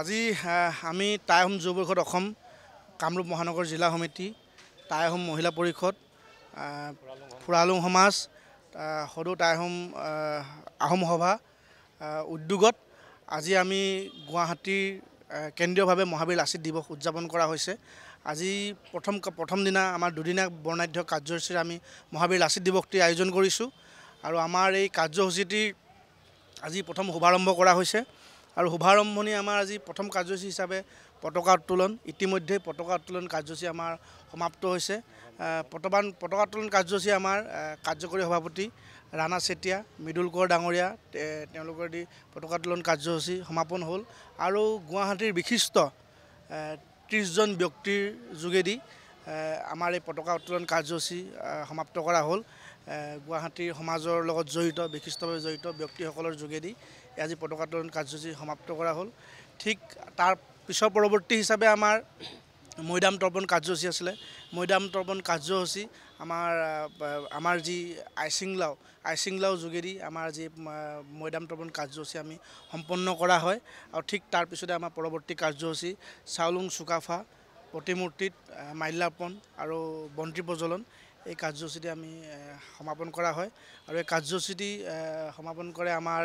আজি আমি টাই আহোম যুৱ পৰিষদ অসম কামৰূপ মহানগৰ জিলা সমিতি টাই আহোম মহিলা পৰিষদ ফুৰালুং সমাজ সদৌ টাই আহোম আহোম সভা উদ্যোগত আজি আমি গুৱাহাটীৰ কেন্দ্ৰীয়ভাৱে মহাবীৰ লাচিত দিৱস উদযাপন কৰা হৈছে আজি প্ৰথম প্ৰথম দিনা আমাৰ দুদিনীয়া বৰ্ণাঢ্য কাৰ্যসূচীৰে আমি মহাবীৰ লাচিত দিৱসটি আয়োজন কৰিছোঁ আৰু আমাৰ এই কাৰ্যসূচীটি আজি প্ৰথম শুভাৰম্ভ কৰা হৈছে আৰু শুভাৰম্ভণি আমাৰ আজি প্ৰথম কাৰ্যসূচী হিচাপে পতাকা উত্তোলন ইতিমধ্যে পতাকা উত্তোলন কাৰ্যসূচী আমাৰ সমাপ্ত হৈছে পতবান পতাকা উত্তোলন কাৰ্যসূচী আমাৰ কাৰ্যকৰী সভাপতি ৰাণা চেতিয়া মৃদুল কোঁৱৰ ডাঙৰীয়া তেওঁলোকৰ দি পতাকা উত্তোলন কাৰ্যসূচী সমাপন হ'ল আৰু গুৱাহাটীৰ বিশিষ্ট ত্ৰিছজন ব্যক্তিৰ যোগেদি আমাৰ এই পতাকা উত্তোলন কাৰ্যসূচী সমাপ্ত কৰা হ'ল গুৱাহাটীৰ সমাজৰ লগত জড়িত বিশিষ্টভাৱে জড়িত ব্যক্তিসকলৰ যোগেদি আজি পতাকাতোলন কাৰ্যসূচী সমাপ্ত কৰা হ'ল ঠিক তাৰ পিছৰ পৰৱৰ্তী হিচাপে আমাৰ মৈদাম তৰ্পণ কাৰ্যসূচী আছিলে মৈদাম তৰ্পণ কাৰ্যসূচী আমাৰ আমাৰ যি আইচিংলাও আইচিংলাও যোগেদি আমাৰ যি মৈদাম তৰ্পণ কাৰ্যসূচী আমি সম্পন্ন কৰা হয় আৰু ঠিক তাৰপিছতে আমাৰ পৰৱৰ্তী কাৰ্যসূচী চাউলুং চুকাফা প্ৰতিমূৰ্তিত মাল্যাৰ্পণ আৰু বন্তি প্ৰজ্বলন এই কাৰ্যসূচীটি আমি সমাপন কৰা হয় আৰু এই কাৰ্যসূচীটি সমাপন কৰে আমাৰ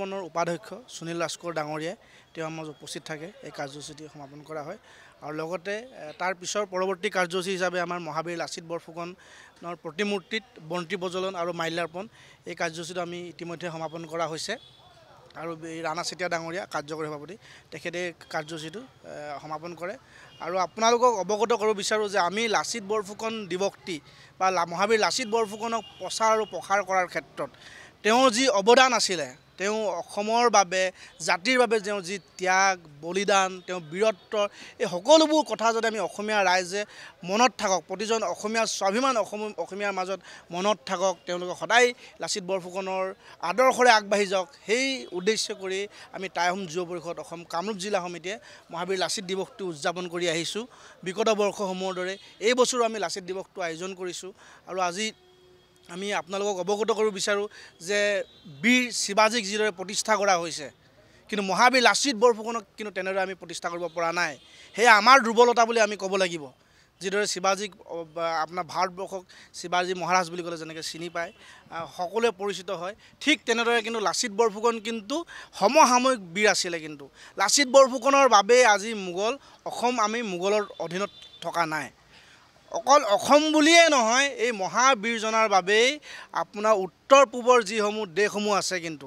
বনৰ উপাধ্যক্ষ সুনীল ৰাজকোঁৱৰ ডাঙৰীয়াই তেওঁ আমাৰ উপস্থিত থাকে এই কাৰ্যসূচীটি সমাপন কৰা হয় আৰু লগতে তাৰ পিছৰ পৰৱৰ্তী কাৰ্যসূচী হিচাপে আমাৰ মহাবীৰ লাচিত বৰফুকনৰ প্ৰতিমূৰ্তিত বন্তি প্ৰজ্বলন আৰু মাল্যাৰ্পণ এই কাৰ্যসূচীটো আমি ইতিমধ্যে সমাপন কৰা হৈছে আৰু ৰাণা চেতিয়া ডাঙৰীয়া কাৰ্যকৰী সভাপতি তেখেতে কাৰ্যসূচীটো সমাপন কৰে আৰু আপোনালোকক অৱগত কৰিব বিচাৰোঁ যে আমি লাচিত বৰফুকন দিৱসটি বা মহাবীৰ লাচিত বৰফুকনক প্ৰচাৰ আৰু প্ৰসাৰ কৰাৰ ক্ষেত্ৰত তেওঁৰ যি অৱদান আছিলে তেওঁ অসমৰ বাবে জাতিৰ বাবে তেওঁ যি ত্যাগ বলিদান তেওঁ বীৰত্ব এই সকলোবোৰ কথা যদি আমি অসমীয়া ৰাইজে মনত থাকক প্ৰতিজন অসমীয়া স্বাভিমান অসম অসমীয়াৰ মাজত মনত থাকক তেওঁলোকে সদায় লাচিত বৰফুকনৰ আদৰ্শৰে আগবাঢ়ি যাওক সেই উদ্দেশ্য কৰি আমি টাই আহোম যুৱ পৰিষদ অসম কামৰূপ জিলা সমিতিয়ে মহাবীৰ লাচিত দিৱসটো উদযাপন কৰি আহিছোঁ বিগত বৰ্ষসমূহৰ দৰে এই বছৰো আমি লাচিত দিৱসটো আয়োজন কৰিছোঁ আৰু আজি আমি আপোনালোকক অৱগত কৰিব বিচাৰোঁ যে বীৰ শিৱাজীক যিদৰে প্ৰতিষ্ঠা কৰা হৈছে কিন্তু মহাবীৰ লাচিত বৰফুকনক কিন্তু তেনেদৰে আমি প্ৰতিষ্ঠা কৰিব পৰা নাই সেয়া আমাৰ দুৰ্বলতা বুলি আমি ক'ব লাগিব যিদৰে শিৱাজীক আপোনাৰ ভাৰতবৰ্ষক শিৱাজী মহাৰাজ বুলি ক'লে যেনেকৈ চিনি পায় সকলোৱে পৰিচিত হয় ঠিক তেনেদৰে কিন্তু লাচিত বৰফুকন কিন্তু সমসাময়িক বীৰ আছিলে কিন্তু লাচিত বৰফুকনৰ বাবেই আজি মোগল অসম আমি মোগলৰ অধীনত থকা নাই অকল অসম বুলিয়ে নহয় এই মহাবীৰজনাৰ বাবেই আপোনাৰ উত্তৰ পূবৰ যিসমূহ দেশসমূহ আছে কিন্তু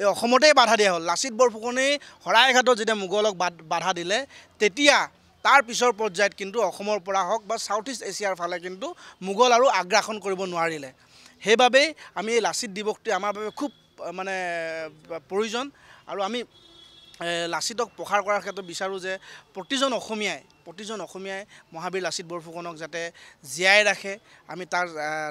এই অসমতেই বাধা দিয়া হ'ল লাচিত বৰফুকনেই শৰাইঘাটত যেতিয়া মোগলক বাধা দিলে তেতিয়া তাৰ পিছৰ পৰ্যায়ত কিন্তু অসমৰ পৰা হওক বা ছাউথ ইষ্ট এছিয়াৰ ফালে কিন্তু মোগল আৰু আগ্ৰাসন কৰিব নোৱাৰিলে সেইবাবেই আমি এই লাচিত দিৱসটোৱে আমাৰ বাবে খুব মানে প্ৰয়োজন আৰু আমি লাচিতক প্ৰসাৰ কৰাৰ ক্ষেত্ৰত বিচাৰোঁ যে প্ৰতিজন অসমীয়াই প্ৰতিজন অসমীয়াই মহাবীৰ লাচিত বৰফুকনক যাতে জীয়াই ৰাখে আমি তাৰ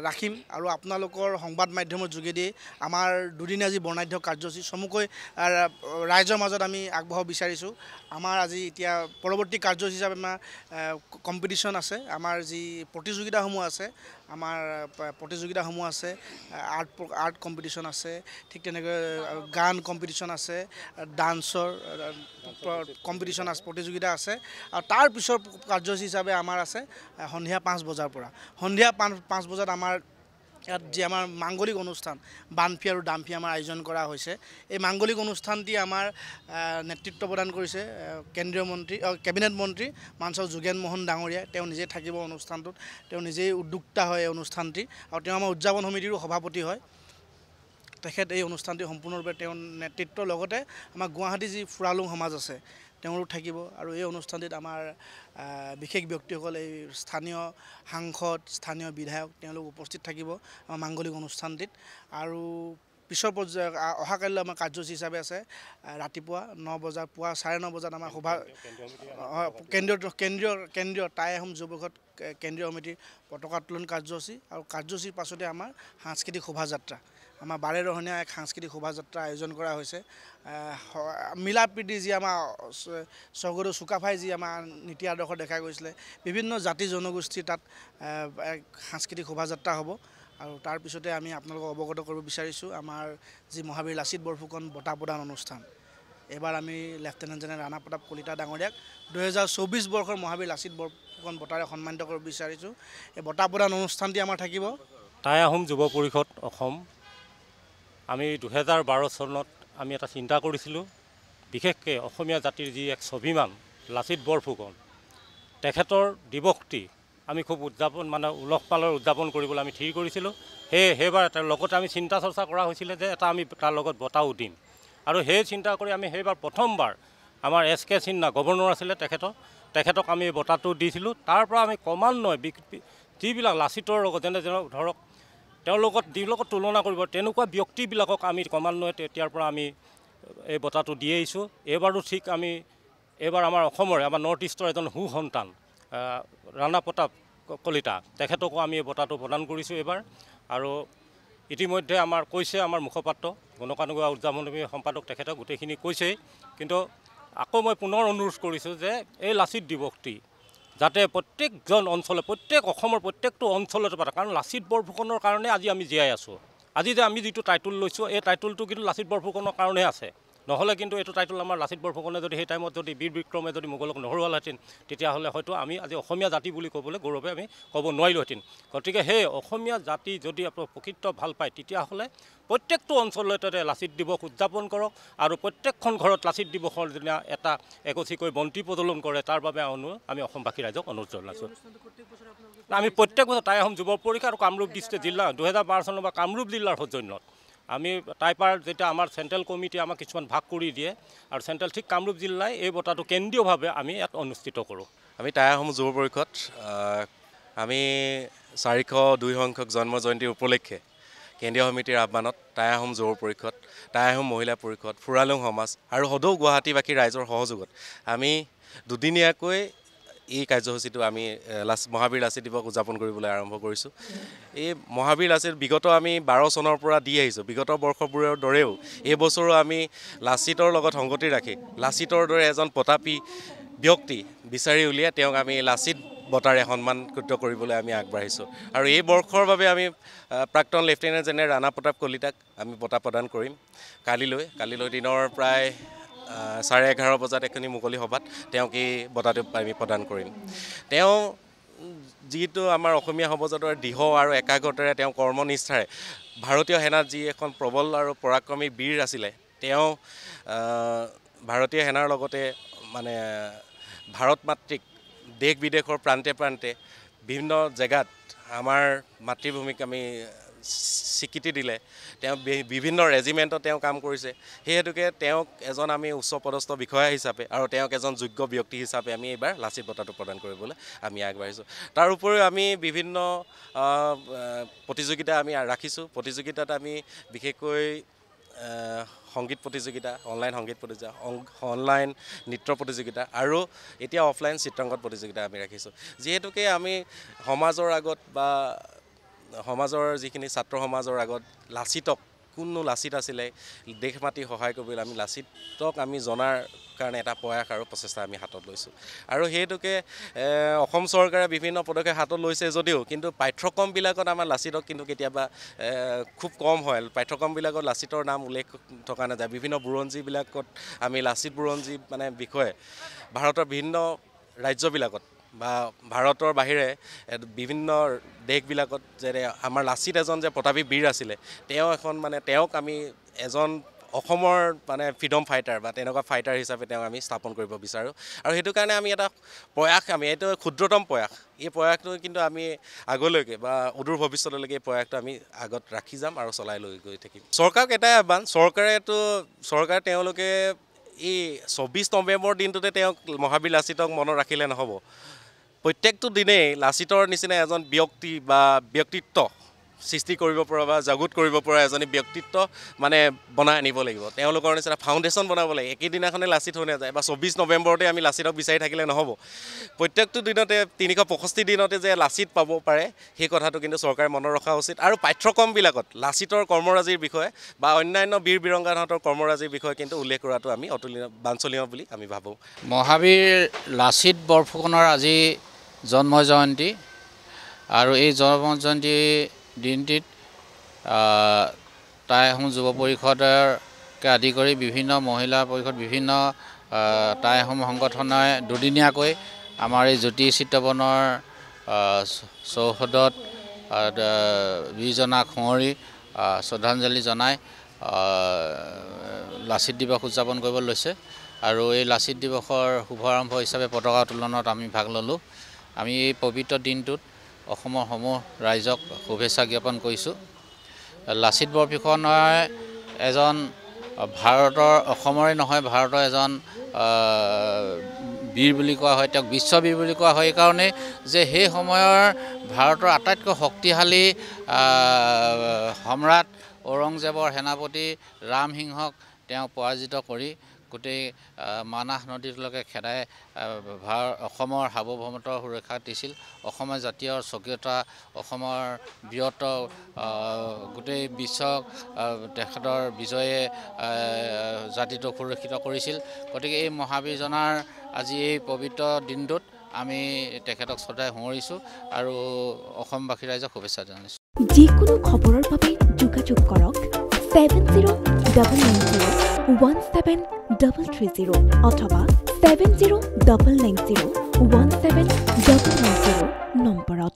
ৰাখিম আৰু আপোনালোকৰ সংবাদ মাধ্যমৰ যোগেদি আমাৰ দুদিনীয়া যি বৰ্ণাঢ্য কাৰ্যসূচী চমুকৈ ৰাইজৰ মাজত আমি আগবঢ়াব বিচাৰিছোঁ আমাৰ আজি এতিয়া পৰৱৰ্তী কাৰ্যসূচী হিচাপে আমাৰ কম্পিটিশ্যন আছে আমাৰ যি প্ৰতিযোগিতাসমূহ আছে আমাৰ প্ৰতিযোগিতাসমূহ আছে আৰ্ট আৰ্ট কম্পিটিশ্যন আছে ঠিক তেনেকৈ গান কম্পিটিশ্যন আছে ডান্সৰ কম্পিটিশ্যন আছে প্ৰতিযোগিতা আছে আৰু তাৰপিছত অফিচৰ কাৰ্যসূচী হিচাপে আমাৰ আছে সন্ধিয়া পাঁচ বজাৰ পৰা সন্ধিয়া পাঁচ বজাত আমাৰ ইয়াত যি আমাৰ মাংগলিক অনুষ্ঠান বানফি আৰু দামফি আমাৰ আয়োজন কৰা হৈছে এই মাংগলিক অনুষ্ঠানটি আমাৰ নেতৃত্ব প্ৰদান কৰিছে কেন্দ্ৰীয় মন্ত্ৰী কেবিনেট মন্ত্ৰী মানচাও যোগেন মোহন ডাঙৰীয়াই তেওঁ নিজেই থাকিব অনুষ্ঠানটোত তেওঁ নিজেই উদ্যোক্তা হয় এই অনুষ্ঠানটি আৰু তেওঁ আমাৰ উদযাপন সমিতিৰো সভাপতি হয় তেখেত এই অনুষ্ঠানটি সম্পূৰ্ণৰূপে তেওঁৰ নেতৃত্বৰ লগতে আমাৰ গুৱাহাটী যি ফুৰালুং সমাজ আছে তেওঁলোক থাকিব আৰু এই অনুষ্ঠানটিত আমাৰ বিশেষ ব্যক্তিসকল এই স্থানীয় সাংসদ স্থানীয় বিধায়ক তেওঁলোক উপস্থিত থাকিব আমাৰ মাংগলিক অনুষ্ঠানটিত আৰু পিছৰ পৰ্যায়ৰ অহাকালিলৈ আমাৰ কাৰ্যসূচী হিচাপে আছে ৰাতিপুৱা ন বজাত পুৱা চাৰে ন বজাত আমাৰ শোভা কেন্দ্ৰীয় কেন্দ্ৰীয় কেন্দ্ৰীয় টাই আহোম যুৱঘত কেন্দ্ৰীয় সমিতিৰ পতাকা উত্তোলন কাৰ্যসূচী আৰু কাৰ্যসূচীৰ পাছতে আমাৰ সাংস্কৃতিক শোভাযাত্ৰা আমাৰ বাৰেৰহণীয়া এক সাংস্কৃতিক শোভাযাত্ৰা আয়োজন কৰা হৈছে মিলা প্ৰীতি যি আমাৰ স্বৰ্গদেউ চুকাফাই যি আমাৰ নীতি আদৰ্শ দেখা গৈছিলে বিভিন্ন জাতি জনগোষ্ঠী তাত এক সাংস্কৃতিক শোভাযাত্ৰা হ'ব আৰু তাৰপিছতে আমি আপোনালোকক অৱগত কৰিব বিচাৰিছোঁ আমাৰ যি মহাবীৰ লাচিত বৰফুকন বঁটা প্ৰদান অনুষ্ঠান এইবাৰ আমি লেফটেনেণ্ট জেনেৰেল ৰাণা প্ৰতাপ কলিতা ডাঙৰীয়াক দুহেজাৰ চৌব্বিছ বৰ্ষৰ মহাবীৰ লাচিত বৰফুকন বঁটাৰে সন্মানিত কৰিব বিচাৰিছোঁ এই বঁটা প্ৰদান অনুষ্ঠানটি আমাৰ থাকিব টাই আহোম যুৱ পৰিষদ অসম আমি দুহেজাৰ বাৰ চনত আমি এটা চিন্তা কৰিছিলোঁ বিশেষকৈ অসমীয়া জাতিৰ যি এক স্বাভিমান লাচিত বৰফুকন তেখেতৰ দিৱসটি আমি খুব উদযাপন মানে উলহ পালৰ উদযাপন কৰিবলৈ আমি থিৰ কৰিছিলোঁ সেয়ে সেইবাৰ এটা লগতে আমি চিন্তা চৰ্চা কৰা হৈছিলে যে এটা আমি তাৰ লগত বঁটাও দিম আৰু সেই চিন্তা কৰি আমি সেইবাৰ প্ৰথমবাৰ আমাৰ এছ কে সিন্হা গভৰ্ণৰ আছিলে তেখেতক তেখেতক আমি বঁটাটো দিছিলোঁ তাৰপৰা আমি ক্ৰমান্বয়ে যিবিলাক লাচিতৰ লগত যেনে যেনে ধৰক তেওঁৰ লগত দিওঁ লগত তুলনা কৰিব তেনেকুৱা ব্যক্তিবিলাকক আমি ক্ৰমান্বয়ে তেতিয়াৰ পৰা আমি এই বঁটাটো দি আহিছোঁ এইবাৰো ঠিক আমি এইবাৰ আমাৰ অসমৰে আমাৰ নৰ্থ ইষ্টৰ এজন সু সন্তান ৰাণা প্ৰতাপ কলিতা তেখেতকো আমি এই বঁটাটো প্ৰদান কৰিছোঁ এইবাৰ আৰু ইতিমধ্যে আমাৰ কৈছে আমাৰ মুখপাত্ৰ গণকানুগা উদযাপনী সম্পাদক তেখেতক গোটেইখিনি কৈছেই কিন্তু আকৌ মই পুনৰ অনুৰোধ কৰিছোঁ যে এই লাচিত দিৱসটি যাতে প্ৰত্যেকজন অঞ্চলে প্ৰত্যেক অসমৰ প্ৰত্যেকটো অঞ্চলতে পাতে কাৰণ লাচিত বৰফুকনৰ কাৰণে আজি আমি জীয়াই আছোঁ আজি যে আমি যিটো টাইটল লৈছোঁ এই টাইটলটো কিন্তু লাচিত বৰফুকনৰ কাৰণে আছে নহ'লে কিন্তু এইটো টাইটল আমাৰ লাচিত বৰফুকনে যদি সেই টাইমত যদি বীৰ বিক্ৰমে যদি মোগলক নহৰুৱালহেঁতেন তেতিয়াহ'লে হয়তো আমি আজি অসমীয়া জাতি বুলি ক'বলৈ গৌৰৱে আমি ক'ব নোৱাৰিলোহেঁতেন গতিকে সেই অসমীয়া জাতি যদি আপোনাৰ প্ৰকৃত ভাল পায় তেতিয়াহ'লে প্ৰত্যেকটো অঞ্চলতে লাচিত দিৱস উদযাপন কৰক আৰু প্ৰত্যেকখন ঘৰত লাচিত দিৱসৰ দিনা এটা একচিকৈ বন্তি প্ৰজ্বলন কৰে তাৰ বাবে আমি অসমবাসী ৰাইজক অনুৰোধ জনাইছোঁ আমি প্ৰত্যেক বছৰ টাই আহোম যুৱ পৰীক্ষা আৰু কামৰূপ ডিষ্ট্ৰিক্ট জিলা দুহেজাৰ বাৰ চনৰ পৰা কামৰূপ জিলাৰ সৌজন্যত আমি টাইপাৰ যেতিয়া আমাৰ চেণ্ট্ৰেল কমিটিয়ে আমাক কিছুমান ভাগ কৰি দিয়ে আৰু চেণ্ট্ৰেল ঠিক কামৰূপ জিলাই এই বঁটাটো কেন্দ্ৰীয়ভাৱে আমি ইয়াত অনুষ্ঠিত কৰোঁ আমি টাই আহোম যুৱ পৰিষদ আমি চাৰিশ দুই সংখ্যক জন্ম জয়ন্তী উপলক্ষে কেন্দ্ৰীয় সমিতিৰ আহ্বানত টাই আহোম যুৱ পৰিষদ টাই আহোম মহিলা পৰিষদ ফুৰালুং সমাজ আৰু সদৌ গুৱাহাটীবাসী ৰাইজৰ সহযোগত আমি দুদিনীয়াকৈ এই কাৰ্যসূচীটো আমি লাষ্ট মহাবীৰ লাচিত দিৱস উদযাপন কৰিবলৈ আৰম্ভ কৰিছোঁ এই মহাবীৰ লাচিত বিগত আমি বাৰ চনৰ পৰা দি আহিছোঁ বিগত বৰ্ষবোৰৰ দৰেও এই বছৰো আমি লাচিতৰ লগত সংগতি ৰাখি লাচিতৰ দৰে এজন প্ৰতাপী ব্যক্তি বিচাৰি উলিয়াই তেওঁক আমি লাচিত বঁটাৰে সন্মানকৃত কৰিবলৈ আমি আগবাঢ়িছোঁ আৰু এই বৰ্ষৰ বাবে আমি প্ৰাক্তন লেফটেনেণ্ট জেনেৰেল ৰাণা প্ৰতাপ কলিতাক আমি বঁটা প্ৰদান কৰিম কালিলৈ কালিলৈ দিনৰ প্ৰায় চাৰে এঘাৰ বজাত এখনি মুকলি সভাত তেওঁক এই বঁটাটো আমি প্ৰদান কৰিম তেওঁ যিটো আমাৰ অসমীয়া সমাজতৰ দৃঢ় আৰু একাগ্ৰতাৰে তেওঁ কৰ্মনিষ্ঠাৰে ভাৰতীয় সেনাত যি এখন প্ৰবল আৰু পৰাক্ৰমী বীৰ আছিলে তেওঁ ভাৰতীয় সেনাৰ লগতে মানে ভাৰত মাতৃক দেশ বিদেশৰ প্ৰান্তে প্ৰান্তে বিভিন্ন জেগাত আমাৰ মাতৃভূমিক আমি স্বীকৃতি দিলে তেওঁ বিভিন্ন ৰেজিমেণ্টত তেওঁ কাম কৰিছে সেই হেতুকে তেওঁক এজন আমি উচ্চ পদস্থ বিষয়া হিচাপে আৰু তেওঁক এজন যোগ্য ব্যক্তি হিচাপে আমি এইবাৰ লাচিত বঁটাটো প্ৰদান কৰিবলৈ আমি আগবাঢ়িছোঁ তাৰ উপৰিও আমি বিভিন্ন প্ৰতিযোগিতা আমি ৰাখিছোঁ প্ৰতিযোগিতাত আমি বিশেষকৈ সংগীত প্ৰতিযোগিতা অনলাইন সংগীত প্ৰতিযোগিতা অনলাইন নৃত্য প্ৰতিযোগিতা আৰু এতিয়া অফলাইন চিত্ৰাংকন প্ৰতিযোগিতা আমি ৰাখিছোঁ যিহেতুকে আমি সমাজৰ আগত বা সমাজৰ যিখিনি ছাত্ৰ সমাজৰ আগত লাচিতক কোনো লাচিত আছিলে দেশ মাতি সহায় কৰিবলৈ আমি লাচিতক আমি জনাৰ কাৰণে এটা প্ৰয়াস আৰু প্ৰচেষ্টা আমি হাতত লৈছোঁ আৰু সেইটোকে অসম চৰকাৰে বিভিন্ন পদক্ষেপ হাতত লৈছে যদিও কিন্তু পাঠ্যক্ৰমবিলাকত আমাৰ লাচিতক কিন্তু কেতিয়াবা খুব কম হয় পাঠ্যক্ৰমবিলাকত লাচিতৰ নাম উল্লেখ থকা নাযায় বিভিন্ন বুৰঞ্জীবিলাকত আমি লাচিত বুৰঞ্জী মানে বিষয়ে ভাৰতৰ বিভিন্ন ৰাজ্যবিলাকত বা ভাৰতৰ বাহিৰে বিভিন্ন দেশবিলাকত যেনে আমাৰ লাচিত এজন যে প্ৰতাপী বীৰ আছিলে তেওঁ এখন মানে তেওঁক আমি এজন অসমৰ মানে ফ্ৰীডম ফাইটাৰ বা তেনেকুৱা ফাইটাৰ হিচাপে তেওঁক আমি স্থাপন কৰিব বিচাৰোঁ আৰু সেইটো কাৰণে আমি এটা প্ৰয়াস আমি এইটো ক্ষুদ্ৰতম প্ৰয়াস এই প্ৰয়াসটো কিন্তু আমি আগলৈকে বা অদূৰ ভৱিষ্যতলৈকে এই প্ৰয়াসটো আমি আগত ৰাখি যাম আৰু চলাই লৈ গৈ থাকিম চৰকাৰক এটাই আহ্বান চৰকাৰেতো চৰকাৰে তেওঁলোকে এই চৌব্বিছ নৱেম্বৰ দিনটোতে তেওঁক মহাবীৰ লাচিতক মনত ৰাখিলে নহ'ব প্ৰত্যেকটো দিনেই লাচিতৰ নিচিনা এজন ব্যক্তি বা ব্যক্তিত্ব সৃষ্টি কৰিব পৰা বা জাগুত কৰিব পৰা এজনী ব্যক্তিত্ব মানে বনাই আনিব লাগিব তেওঁলোকৰ নিচিনা ফাউণ্ডেশ্যন বনাব লাগে একেদিনাখনে লাচিত হৈ নাযায় বা চৌব্বিছ নৱেম্বৰতে আমি লাচিতক বিচাৰি থাকিলে নহ'ব প্ৰত্যেকটো দিনতে তিনিশ পয়ষষ্ঠি দিনতে যে লাচিত পাব পাৰে সেই কথাটো কিন্তু চৰকাৰে মনত ৰখা উচিত আৰু পাঠ্যক্ৰমবিলাকত লাচিতৰ কৰ্মৰাজিৰ বিষয়ে বা অন্যান্য বীৰ বিৰংগাহঁতৰ কৰ্মৰাজিৰ বিষয়ে কিন্তু উল্লেখ কৰাটো আমি অতুলীয় বাঞ্চলীয় বুলি আমি ভাবোঁ মহাবীৰ লাচিত বৰফুকনৰ আজি জন্ম জয়ন্তী আৰু এই জন্ম জয়ন্তী দিনটিত টাই আহোম যুৱ পৰিষদকে আদি কৰি বিভিন্ন মহিলা পৰিষদ বিভিন্ন টাই আহোম সংগঠনে দুদিনীয়াকৈ আমাৰ এই জ্যোতি চিত্ৰবনৰ চৌহদত বিজনা সোঁৱৰি শ্ৰদ্ধাঞ্জলি জনাই লাচিত দিৱস উদযাপন কৰিবলৈ লৈছে আৰু এই লাচিত দিৱসৰ শুভাৰম্ভ হিচাপে পতাকা উত্তোলনত আমি ভাগ ল'লোঁ আমি এই পবিত্ৰ দিনটোত অসমৰ সমূহ ৰাইজক শুভেচ্ছা জ্ঞাপন কৰিছোঁ লাচিত বৰফুকনে এজন ভাৰতৰ অসমৰে নহয় ভাৰতৰ এজন বীৰ বুলি কোৱা হয় তেওঁক বিশ্ববীৰ বুলি কোৱা হয় এইকাৰণেই যে সেই সময়ৰ ভাৰতৰ আটাইতকৈ শক্তিশালী সম্ৰাট ঔৰংজেৱৰ সেনাপতি ৰামসিংহক তেওঁ পৰাজিত কৰি গোটেই মানাহ নদীলৈকে খেদাই ভাৰ অসমৰ সাৰ্বভৌমত্ব সুৰক্ষা দিছিল অসমৰ জাতীয় স্বকীয়তা অসমৰ বৃহত্ব গোটেই বিশ্বক তেখেতৰ বিজয়ে জাতিটো সুৰক্ষিত কৰিছিল গতিকে এই মহাবীৰজনাৰ আজি এই পবিত্ৰ দিনটোত আমি তেখেতক সদায় সোঁৱৰিছোঁ আৰু অসমবাসী ৰাইজক শুভেচ্ছা জনাইছোঁ যিকোনো খবৰৰ বাবে যোগাযোগ কৰক seven zero' double nine zero' one seven double three zero' অথবা seven zero' double nine zero' one seven double nine zero' নম্বৰত